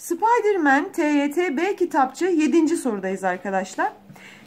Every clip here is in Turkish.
Spiderman TYT B kitapçı 7. sorudayız arkadaşlar.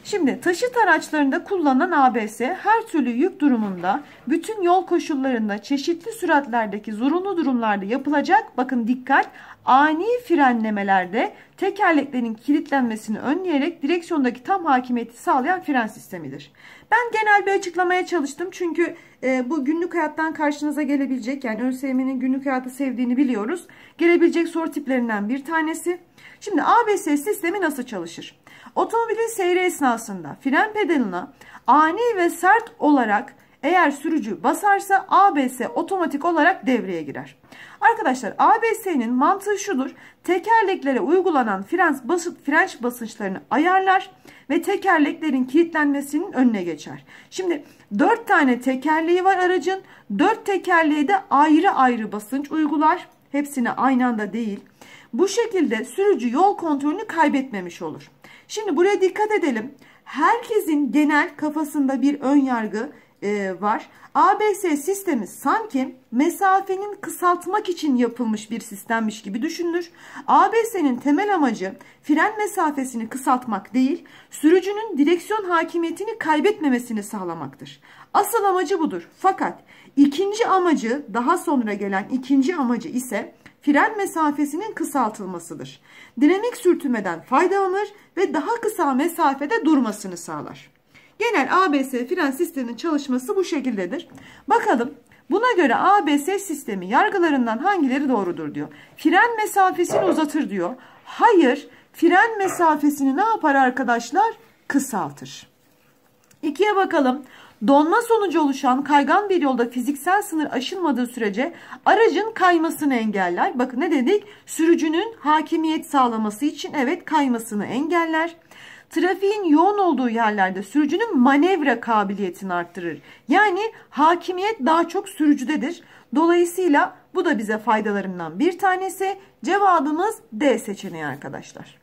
Şimdi taşıt araçlarında kullanılan ABS her türlü yük durumunda bütün yol koşullarında çeşitli süratlerdeki zorunlu durumlarda yapılacak bakın dikkat ani frenlemelerde tekerleklerin kilitlenmesini önleyerek direksiyondaki tam hakimiyeti sağlayan fren sistemidir. Ben genel bir açıklamaya çalıştım çünkü e, bu günlük hayattan karşınıza gelebilecek yani ÖSYM'nin günlük hayatı sevdiğini biliyoruz. Gelebilecek soru tiplerinden bir tanesi. Şimdi ABS sistemi nasıl çalışır? Otomobilin seyre esnasında fren pedalına ani ve sert olarak eğer sürücü basarsa ABS otomatik olarak devreye girer. Arkadaşlar ABS'nin mantığı şudur. Tekerleklere uygulanan fren, basıp, frenç basınçlarını ayarlar ve tekerleklerin kilitlenmesinin önüne geçer. Şimdi 4 tane tekerleği var aracın. 4 tekerleği de ayrı ayrı basınç uygular. hepsini aynı anda değil. Bu şekilde sürücü yol kontrolünü kaybetmemiş olur. Şimdi buraya dikkat edelim. Herkesin genel kafasında bir ön yargı e, var. ABS sistemi sanki mesafenin kısaltmak için yapılmış bir sistemmiş gibi düşünülür. ABS'nin temel amacı fren mesafesini kısaltmak değil, sürücünün direksiyon hakimiyetini kaybetmemesini sağlamaktır. Asıl amacı budur. Fakat ikinci amacı, daha sonra gelen ikinci amacı ise fren mesafesinin kısaltılmasıdır. Dinamik sürtünmeden faydalanır ve daha kısa mesafede durmasını sağlar. Genel ABS fren sisteminin çalışması bu şekildedir. Bakalım Buna göre ABS sistemi yargılarından hangileri doğrudur diyor. Fren mesafesini uzatır diyor. Hayır, fren mesafesini ne yapar arkadaşlar? Kısaltır. İkiye bakalım. Donma sonucu oluşan kaygan bir yolda fiziksel sınır aşılmadığı sürece aracın kaymasını engeller. Bakın ne dedik? Sürücünün hakimiyet sağlaması için evet kaymasını engeller. Trafiğin yoğun olduğu yerlerde sürücünün manevra kabiliyetini arttırır. Yani hakimiyet daha çok sürücüdedir. Dolayısıyla bu da bize faydalarından bir tanesi. Cevabımız D seçeneği arkadaşlar.